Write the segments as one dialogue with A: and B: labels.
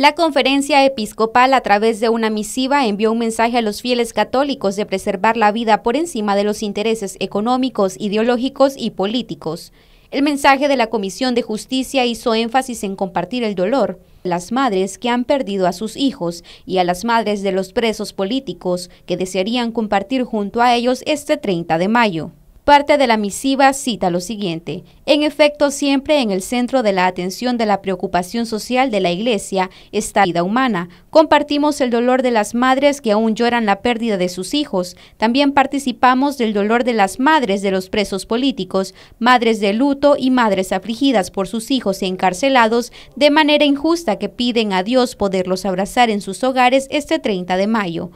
A: La conferencia episcopal a través de una misiva envió un mensaje a los fieles católicos de preservar la vida por encima de los intereses económicos, ideológicos y políticos. El mensaje de la Comisión de Justicia hizo énfasis en compartir el dolor, las madres que han perdido a sus hijos y a las madres de los presos políticos que desearían compartir junto a ellos este 30 de mayo. Parte de la misiva cita lo siguiente, en efecto siempre en el centro de la atención de la preocupación social de la Iglesia está la vida humana. Compartimos el dolor de las madres que aún lloran la pérdida de sus hijos. También participamos del dolor de las madres de los presos políticos, madres de luto y madres afligidas por sus hijos encarcelados de manera injusta que piden a Dios poderlos abrazar en sus hogares este 30 de mayo.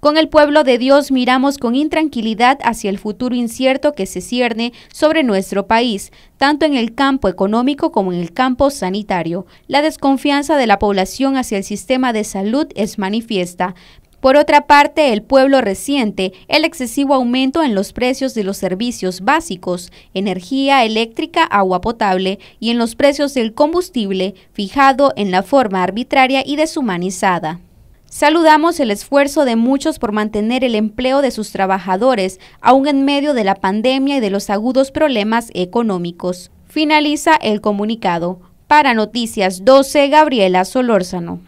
A: Con el pueblo de Dios miramos con intranquilidad hacia el futuro incierto que se cierne sobre nuestro país, tanto en el campo económico como en el campo sanitario. La desconfianza de la población hacia el sistema de salud es manifiesta. Por otra parte, el pueblo reciente, el excesivo aumento en los precios de los servicios básicos, energía eléctrica, agua potable y en los precios del combustible, fijado en la forma arbitraria y deshumanizada. Saludamos el esfuerzo de muchos por mantener el empleo de sus trabajadores, aún en medio de la pandemia y de los agudos problemas económicos. Finaliza el comunicado. Para Noticias 12, Gabriela Solórzano.